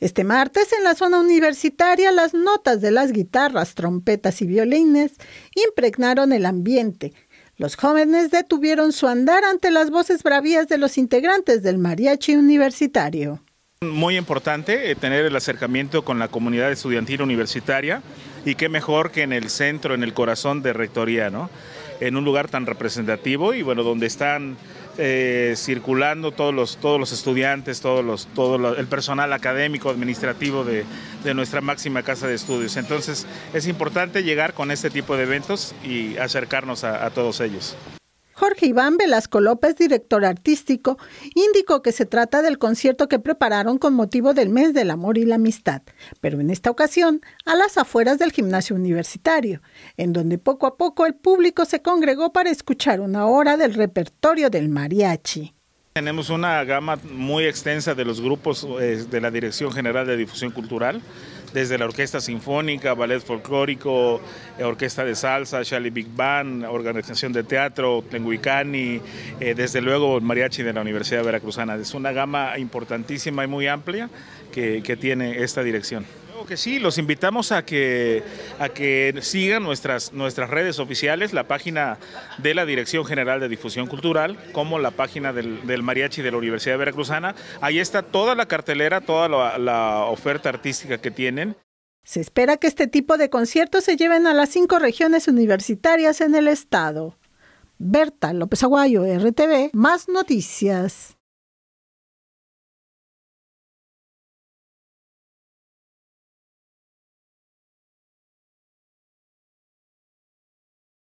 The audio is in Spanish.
Este martes en la zona universitaria las notas de las guitarras, trompetas y violines impregnaron el ambiente. Los jóvenes detuvieron su andar ante las voces bravías de los integrantes del mariachi universitario. Muy importante eh, tener el acercamiento con la comunidad estudiantil universitaria y qué mejor que en el centro, en el corazón de Rectoría, ¿no? En un lugar tan representativo y bueno, donde están eh, circulando todos los, todos los estudiantes, los, todo el personal académico, administrativo de, nuestra máxima casa de estudios. Entonces es importante llegar con este tipo de eventos y acercarnos a todos ellos. Jorge Iván Velasco López, director artístico, indicó que se trata del concierto que prepararon con motivo del mes del amor y la amistad, pero en esta ocasión a las afueras del gimnasio universitario, en donde poco a poco el público se congregó para escuchar una hora del repertorio del mariachi. Tenemos una gama muy extensa de los grupos eh, de la Dirección General de Difusión Cultural, desde la Orquesta Sinfónica, Ballet Folclórico, eh, Orquesta de Salsa, Charlie Big Band, Organización de Teatro, Tenguicani, eh, desde luego Mariachi de la Universidad Veracruzana. Es una gama importantísima y muy amplia que tiene esta dirección sí, los invitamos a que, a que sigan nuestras, nuestras redes oficiales, la página de la Dirección General de Difusión Cultural, como la página del, Mariachi de la Universidad Veracruzana. Ahí está toda la cartelera, toda la oferta artística que tienen. Se espera que este tipo de conciertos se lleven a las cinco regiones universitarias en el estado. Berta López Aguayo, RTV, más noticias.